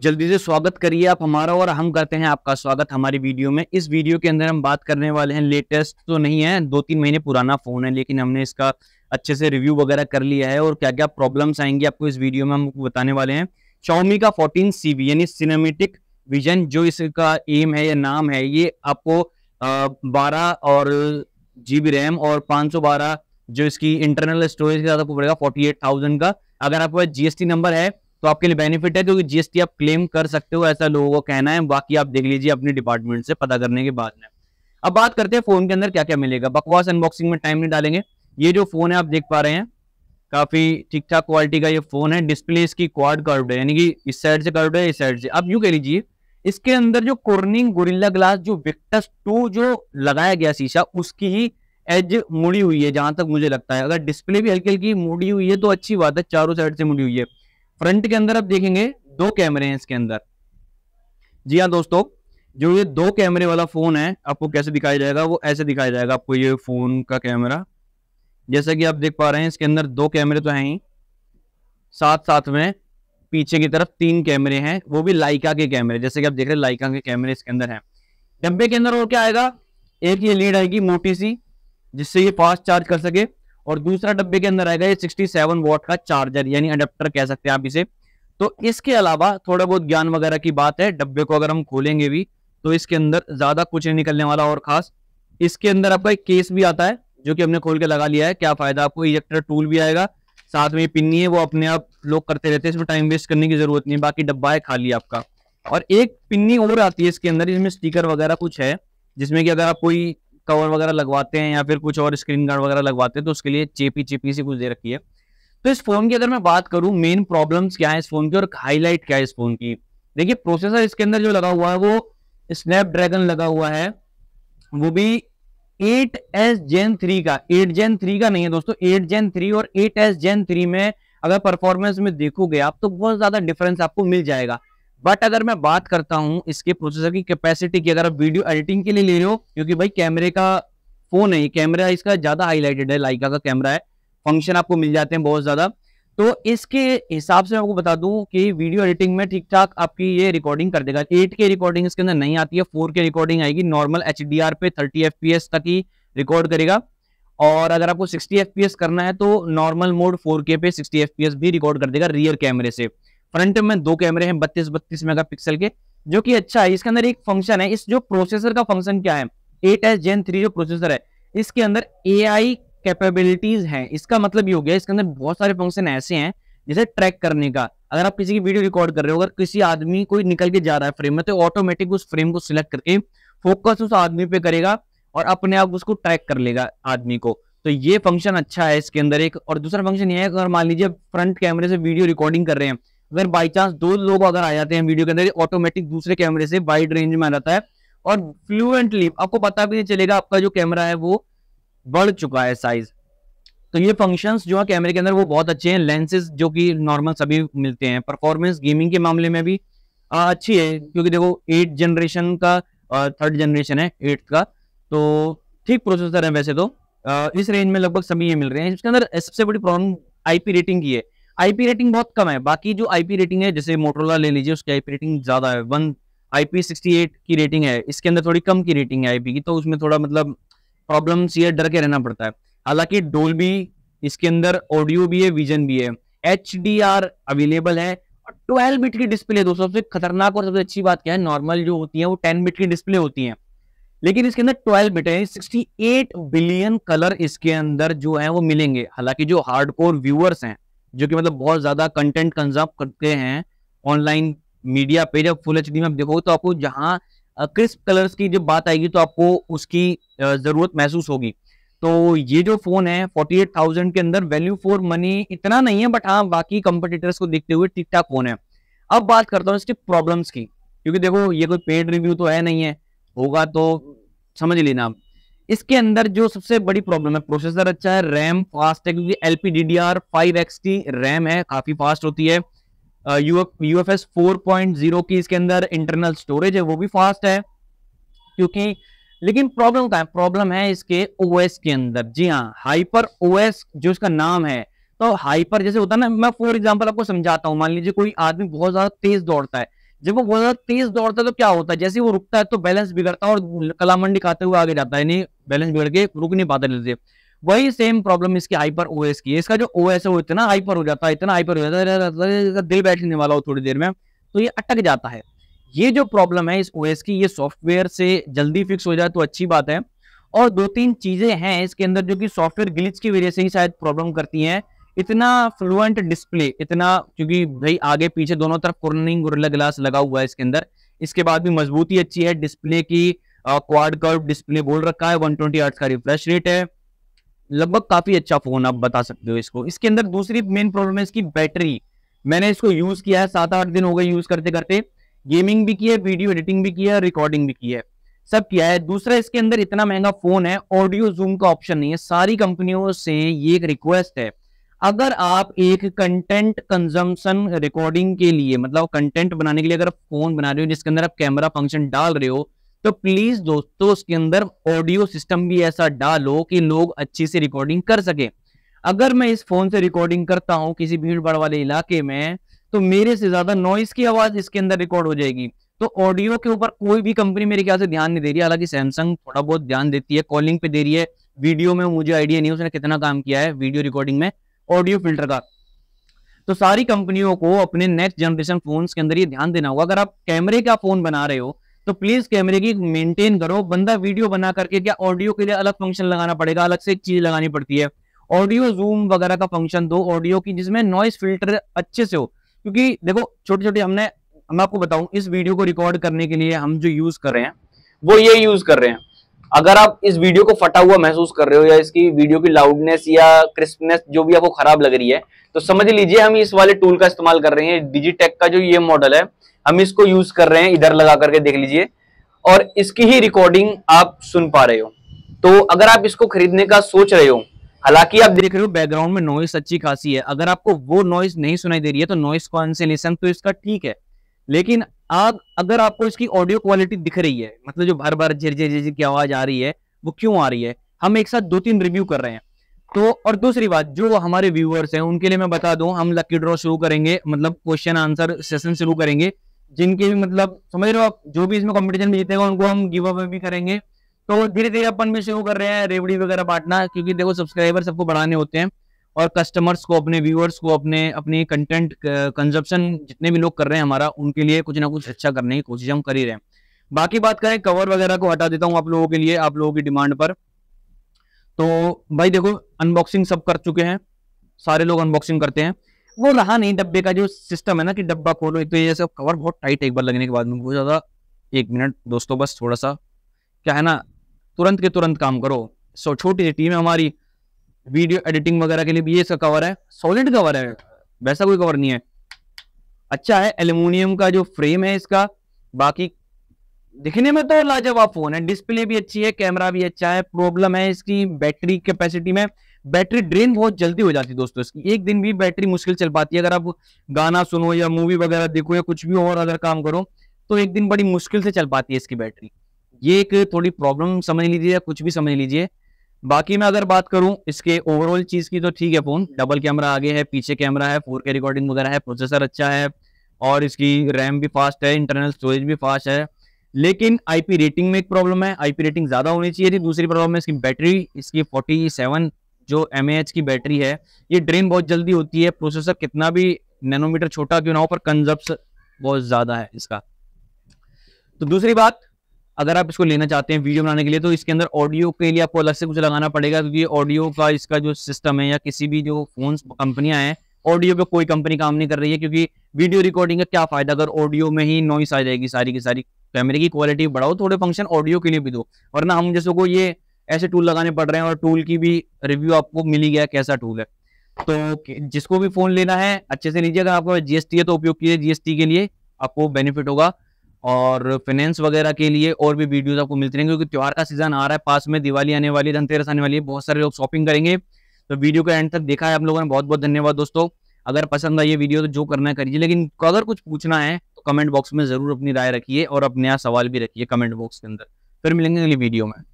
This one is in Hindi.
जल्दी से स्वागत करिए आप हमारा और हम करते हैं आपका स्वागत हमारी वीडियो में इस वीडियो के अंदर हम बात करने वाले हैं लेटेस्ट तो नहीं है दो तीन महीने पुराना फ़ोन है लेकिन हमने इसका अच्छे से रिव्यू वगैरह कर लिया है और क्या क्या प्रॉब्लम्स आएंगी आपको इस वीडियो में हम बताने वाले हैं चौमी का फोर्टीन सी यानी सिनेमेटिक विजन जो इसका एम है या नाम है ये आपको बारह और जी रैम और पाँच जो इसकी इंटरनल स्टोरेज साथ आपको पड़ेगा फोर्टी का अगर आपके पास जीएसटी नंबर है तो आपके लिए बेनिफिट है क्योंकि जीएसटी आप क्लेम कर सकते हो ऐसा लोगों को कहना है बाकी आप देख लीजिए अपने डिपार्टमेंट से पता करने के बाद में अब बात करते हैं फोन के अंदर क्या क्या मिलेगा बकवास अनबॉक्सिंग में टाइम नहीं डालेंगे ये जो फोन है आप देख पा रहे हैं काफी ठीक ठाक क्वालिटी का ये फोन है डिस्प्ले इसकी क्वाड कर्ड है यानी कि इस साइड से कर्ड है इस साइड से आप यू कह लीजिए इसके अंदर जो कोर्निंग गोरिल्ला ग्लास जो विक्टस टू जो लगाया गया शीशा उसकी ही एज मुड़ी हुई है जहां तक मुझे लगता है अगर डिस्प्ले भी हल्की हल्की मुड़ी हुई है तो अच्छी बात है चारों साइड से मुड़ी हुई है फ्रंट के अंदर आप देखेंगे दो कैमरे हैं इसके अंदर जी हाँ दोस्तों जो ये दो कैमरे वाला फोन है आपको कैसे दिखाया जाएगा वो ऐसे दिखाया जाएगा आपको ये फोन का कैमरा जैसा कि आप देख पा रहे हैं इसके अंदर दो कैमरे तो हैं ही साथ साथ में पीछे की तरफ तीन कैमरे हैं वो भी लाइका के कैमरे जैसे कि आप देख रहे हैं लाइका के कैमरे इसके अंदर हैं डब्बे के अंदर और क्या आएगा एक ये लीड आएगी मोटी सी जिससे ये फास्ट चार्ज कर सके और दूसरा डब्बे के अंदर आएगा ये 67 वॉट का चार्जर यानी अडेप्टर कह सकते हैं आप इसे तो इसके अलावा थोड़ा बहुत ज्ञान वगैरह की बात है डब्बे को अगर हम खोलेंगे भी तो इसके अंदर ज्यादा कुछ नहीं निकलने वाला और खास इसके अंदर आपका एक केस भी आता है जो कि हमने खोल के लगा लिया है क्या फायदा आपको इजेक्टर टूल भी आएगा साथ में पिन्नी है वो अपने आप लोग करते रहते हैं इसमें टाइम वेस्ट करने की जरूरत नहीं बाकी डब्बा है खाली आपका और एक पिन्नी और आती है इसके अंदर इसमें स्टीकर वगैरह कुछ है जिसमें कि अगर आप कोई कवर वगैरह लगवाते हैं या फिर कुछ और स्क्रीन गार्ड वगैरह लगवाते हैं तो उसके लिए चेपी चेपी सी कुछ दे रखी है तो इस फोन की अगर मैं बात करूं मेन प्रॉब्लम्स क्या है इस फोन की और हाईलाइट क्या है इस फोन की देखिए प्रोसेसर इसके अंदर जो लगा हुआ है वो स्नैपड्रैगन लगा हुआ है वो भी एट एस जेन थ्री का एट जेन थ्री का नहीं है दोस्तों एट जेन थ्री और एट एस जेन थ्री में अगर परफॉर्मेंस में देखोगे आप तो बहुत ज्यादा डिफरेंस आपको मिल जाएगा बट अगर मैं बात करता हूँ इसके प्रोसेसर की कैपेसिटी की अगर आप वीडियो एडिटिंग के लिए ले रहे हो क्योंकि भाई कैमरे का फोन है कैमरा इसका ज्यादा हाईलाइटेड है लाइका का कैमरा है फंक्शन आपको मिल जाते हैं बहुत ज्यादा तो इसके हिसाब से मैं आपको बता दूं कि वीडियो एडिटिंग में ठीक ठाक आपकी ये रिकॉर्डिंग कर देगा एट के रिकॉर्डिंग इसके अंदर नहीं आती है फोर के रिकॉर्डिंग आएगी नॉर्मल एच पे थर्टी एफ तक ही रिकॉर्ड करेगा और अगर आपको सिक्सटी एफ करना है तो नॉर्मल मोड फोर पे सिक्सटी एफ भी रिकॉर्ड कर देगा रियर कैमरे से फ्रंट में दो कैमरे हैं बत्तीस बत्तीस मेगा के जो कि अच्छा है इसके अंदर एक फंक्शन है इस जो प्रोसेसर का फंक्शन क्या है एट एस जेन थ्री जो प्रोसेसर है इसके अंदर ए आई कैपेबिलिटीज हैं इसका मतलब ये हो गया इसके अंदर बहुत सारे फंक्शन ऐसे हैं जैसे ट्रैक करने का अगर आप किसी की वीडियो रिकॉर्ड कर रहे हो अगर किसी आदमी कोई निकल के जा रहा है फ्रेम में तो ऑटोमेटिक उस फ्रेम को सिलेक्ट करके फोकस उस आदमी पे करेगा और अपने आप उसको ट्रैक कर लेगा आदमी को तो ये फंक्शन अच्छा है इसके अंदर एक और दूसरा फंक्शन ये है अगर मान लीजिए फ्रंट कैमरे से वीडियो रिकॉर्डिंग कर रहे हैं अगर बाई चांस दो लोग अगर आ जाते हैं वीडियो के अंदर ऑटोमेटिक दूसरे कैमरे से वाइड रेंज में आ जाता है और फ्लुएंटली आपको पता भी नहीं चलेगा आपका जो कैमरा है वो बढ़ चुका है साइज तो ये फंक्शंस जो है कैमरे के अंदर वो बहुत अच्छे हैं लेंसेज जो कि नॉर्मल सभी मिलते हैं परफॉर्मेंस गेमिंग के मामले में भी आ, अच्छी है क्योंकि देखो एट जनरेशन का थर्ड जनरेशन है एट का तो ठीक प्रोसेसर है वैसे तो आ, इस रेंज में लगभग सभी ये मिल रहे हैं इसके अंदर सबसे बड़ी प्रॉब्लम आईपी रेटिंग की है आईपी रेटिंग बहुत कम है बाकी जो आईपी रेटिंग है जैसे मोटरोला ले लीजिए उसकी आईपी रेटिंग ज्यादा है वन आईपी सिक्सटी एट की रेटिंग है इसके अंदर थोड़ी कम की रेटिंग है आईपी की तो उसमें थोड़ा मतलब प्रॉब्लम ये डर के रहना पड़ता है हालांकि डोल भी इसके अंदर ऑडियो भी है विजन भी है एच अवेलेबल है और ट्वेल्व बिट की डिस्प्ले दोस्तों सबसे खतरनाक और सबसे अच्छी बात क्या है नॉर्मल जो होती है वो टेन बिट की डिस्प्ले होती है लेकिन इसके अंदर ट्वेल्व बिट है 68 बिलियन कलर इसके अंदर जो है वो मिलेंगे हालांकि जो हार्डकोर व्यूअर्स हैं जो कि मतलब बहुत ज़्यादा कंटेंट कंजर्व करते हैं ऑनलाइन मीडिया पे जब फुल एच में आप देखोगे तो आपको जहाँ क्रिस्प कलर्स की जब बात आएगी तो आपको उसकी ज़रूरत महसूस होगी तो ये जो फ़ोन है फोर्टी एट थाउजेंड के अंदर वैल्यू फॉर मनी इतना नहीं है बट हाँ बाकी कंपटीटर्स को देखते हुए ठीक ठाक फ़ोन है अब बात करता हूँ इसके प्रॉब्लम्स की क्योंकि देखो ये कोई पेड रिव्यू तो है नहीं है होगा तो समझ लेना आप इसके अंदर जो सबसे बड़ी प्रॉब्लम है प्रोसेसर अच्छा है रैम फास्ट है क्योंकि L P D D R five X की रैम है काफी फास्ट होती है U F S four point zero की इसके अंदर इंटरनल स्टोरेज है वो भी फास्ट है क्योंकि लेकिन प्रॉब्लम क्या है प्रॉब्लम है इसके ओएस के अंदर जी हाँ हाइपर ओएस जो इसका नाम है तो हाइपर जैसे होता है ना मैं फॉर एग्जाम्पल आपको समझाता हूँ मान लीजिए कोई आदमी बहुत ज्यादा तेज दौड़ता है जब वो बहुत तेज दौड़ता है तो क्या होता है जैसे वो रुकता है तो बैलेंस बिगड़ता है और कलामंडी खाते हुए आगे जाता है यानी बैलेंस बिगड़ के रुक नहीं पाता जल्दी वही सेम प्रॉब्लम इसकी हाइपर ओ एस की है इसका जो ओ एस है वो इतना हाइपर हो जाता है इतना हाइपर हो जाता है दिल बैठने वाला हो थोड़ी देर में तो ये अटक जाता है ये जो प्रॉब्लम है इस ओ एस की ये सॉफ्टवेयर से जल्दी फिक्स हो जाए तो अच्छी बात है और दो तीन चीजें हैं इसके अंदर जो कि सॉफ्टवेयर ग्लिच की वजह से ही शायद प्रॉब्लम करती हैं इतना फ्लुएंट डिस्प्ले इतना क्योंकि भाई आगे पीछे दोनों तरफ कॉर्निंग गुरला ग्लास लगा हुआ है इसके अंदर इसके बाद भी मजबूती अच्छी है डिस्प्ले की क्वाड कर्व डिस्प्ले बोल रखा है 120 ट्वेंटी का रिफ्रेश रेट है लगभग काफी अच्छा फोन आप बता सकते हो इसको इसके अंदर दूसरी मेन प्रॉब्लम है इसकी बैटरी मैंने इसको यूज किया है सात आठ दिन हो गए यूज करते करते गेमिंग भी की है वीडियो एडिटिंग भी की है रिकॉर्डिंग भी की है सब किया है दूसरा इसके अंदर इतना महंगा फोन है ऑडियो जूम का ऑप्शन नहीं है सारी कंपनियों से ये एक रिक्वेस्ट है अगर आप एक कंटेंट कंजम्पन रिकॉर्डिंग के लिए मतलब कंटेंट बनाने के लिए अगर आप फोन बना रहे हो जिसके अंदर आप कैमरा फंक्शन डाल रहे हो तो प्लीज दोस्तों उसके अंदर ऑडियो सिस्टम भी ऐसा डालो कि लोग अच्छी से रिकॉर्डिंग कर सके अगर मैं इस फोन से रिकॉर्डिंग करता हूँ किसी भीड़ भाड़ वाले इलाके में तो मेरे से ज्यादा नॉइस की आवाज इसके अंदर रिकॉर्ड हो जाएगी तो ऑडियो के ऊपर कोई भी कंपनी मेरे ख्याल से ध्यान नहीं दे रही है हालांकि सैमसंग थोड़ा बहुत ध्यान देती है कॉलिंग पे दे रही है वीडियो में मुझे आइडिया नहीं उसने कितना काम किया है वीडियो रिकॉर्डिंग में ऑडियो फिल्टर का तो सारी कंपनियों को अपने नेक्स्ट जनरेशन फोन के अंदर ये ध्यान देना होगा अगर आप कैमरे का फोन बना रहे हो तो प्लीज कैमरे की मेंटेन करो बंदा वीडियो बना करके क्या ऑडियो के लिए अलग फंक्शन लगाना पड़ेगा अलग से एक चीज लगानी पड़ती है ऑडियो जूम वगैरह का फंक्शन दो ऑडियो की जिसमें नॉइस फिल्टर अच्छे से हो क्योंकि देखो छोटे छोटे हमने मैं आपको बताऊं इस वीडियो को रिकॉर्ड करने के लिए हम जो यूज कर रहे हैं वो ये यूज कर रहे हैं अगर आप इस वीडियो को फटा हुआ महसूस कर रहे हो या इसकी वीडियो की लाउडनेस या क्रिस्पनेस जो भी आपको खराब लग रही है तो समझ लीजिए हम इस वाले टूल का इस्तेमाल कर रहे हैं डिजिटेक का जो ये मॉडल है हम इसको यूज कर रहे हैं इधर लगा करके देख लीजिए और इसकी ही रिकॉर्डिंग आप सुन पा रहे हो तो अगर आप इसको खरीदने का सोच रहे हो हालांकि आप देख रहे हो बैकग्राउंड में नॉइस अच्छी खासी है अगर आपको वो नॉइस नहीं सुनाई दे रही है तो नॉइस कॉन्सिलेशन तो इसका ठीक है लेकिन आप अगर आपको इसकी ऑडियो क्वालिटी दिख रही है मतलब जो बार बार झिर झिर की आवाज आ रही है वो क्यों आ रही है हम एक साथ दो तीन रिव्यू कर रहे हैं तो और दूसरी बात जो हमारे व्यूअर्स हैं उनके लिए मैं बता दूं हम लकी ड्रॉ शुरू करेंगे मतलब क्वेश्चन आंसर सेशन शुरू करेंगे जिनके भी मतलब समझ रहे हो आप जो भी इसमें कॉम्पिटिशन में जीतेगा उनको हम गिव अवे भी करेंगे तो धीरे धीरे अपन भी शुरू कर रहे हैं रेवड़ी वगैरह बांटना क्योंकि देखो सब्सक्राइबर सबको बढ़ाने होते हैं और कस्टमर्स को अपने व्यूअर्स को अपने अपने कंटेंट कंजप्शन जितने भी लोग कर रहे हैं हमारा उनके लिए कुछ ना कुछ अच्छा करने की कोशिश हम कर ही रहे हैं बाकी बात करें कवर वगैरह को हटा देता हूँ आप लोगों के लिए आप लोगों की डिमांड पर तो भाई देखो अनबॉक्सिंग सब कर चुके हैं सारे लोग अनबॉक्सिंग करते हैं वो रहा नहीं डब्बे का जो सिस्टम है ना कि डब्बा खोलो एक तो ये जैसे कवर बहुत टाइट एक बार लगने के बाद में बहुत ज़्यादा एक मिनट दोस्तों बस थोड़ा सा क्या है ना तुरंत के तुरंत काम करो सो छोटी सी टीम है हमारी वीडियो एडिटिंग वगैरह के लिए भी ये इसका कवर है सॉलिड कवर है वैसा कोई कवर नहीं है अच्छा है एल्यूमिनियम का जो फ्रेम है इसका बाकी दिखने में तो लाजवाब फोन है डिस्प्ले भी अच्छी है कैमरा भी अच्छा है प्रॉब्लम है इसकी बैटरी कैपेसिटी में बैटरी ड्रेन बहुत जल्दी हो जाती है दोस्तों इसकी एक दिन भी बैटरी मुश्किल चल पाती है अगर आप गाना सुनो या मूवी वगैरह देखो या कुछ भी और अगर काम करो तो एक दिन बड़ी मुश्किल से चल पाती है इसकी बैटरी ये एक थोड़ी प्रॉब्लम समझ लीजिए या कुछ भी समझ लीजिए बाकी मैं अगर बात करूं इसके ओवरऑल चीज की तो ठीक है फोन डबल कैमरा आगे है पीछे कैमरा है फोर के रिकॉर्डिंग वगैरह है प्रोसेसर अच्छा है और इसकी रैम भी फास्ट है इंटरनल स्टोरेज भी फास्ट है लेकिन आईपी रेटिंग में एक प्रॉब्लम है आईपी रेटिंग ज्यादा होनी चाहिए थी दूसरी प्रॉब्लम है इसकी बैटरी इसकी फोर्टी जो एम की बैटरी है ये ड्रेन बहुत जल्दी होती है प्रोसेसर कितना भी नैनोमीटर छोटा क्यों ना हो पर कंजप्स बहुत ज्यादा है इसका तो दूसरी बात अगर आप इसको लेना चाहते हैं वीडियो बनाने के लिए तो इसके अंदर ऑडियो के लिए आपको अलग से कुछ लगाना पड़ेगा क्योंकि ऑडियो का इसका जो सिस्टम है या किसी भी जो फोन कंपनियां हैं ऑडियो पे कोई कंपनी काम नहीं कर रही है क्योंकि वीडियो रिकॉर्डिंग का क्या फायदा अगर ऑडियो में ही नॉइस आ जाएगी सारी की सारी कैमरे की क्वालिटी बढ़ाओ थोड़े फंक्शन ऑडियो के लिए भी दो वरना हम जैसे को ये ऐसे टूल लगाने पड़ रहे हैं और टूल की भी रिव्यू आपको मिली गया कैसा टूल है तो जिसको भी फोन लेना है अच्छे से लीजिए अगर आपको जीएसटी है तो उपयोग कीजिए जीएसटी के लिए आपको बेनिफिट होगा और फाइनेंस वगैरह के लिए और भी वीडियोस आपको मिलते रहेंगे क्योंकि त्यौहार का सीजन आ रहा है पास में दिवाली आने वाली धनतेरस आने वाली है बहुत सारे लोग शॉपिंग करेंगे तो वीडियो का एंड तक देखा है आप लोगों ने बहुत बहुत धन्यवाद दोस्तों अगर पसंद आई ये वीडियो तो जो करना है करिए लेकिन अगर कुछ पूछना है तो कमेंट बॉक्स में जरूर अपनी राय रखिए और अपने यहाँ सवाल भी रखिए कमेंट बॉक्स के अंदर फिर मिलेंगे अगली वीडियो में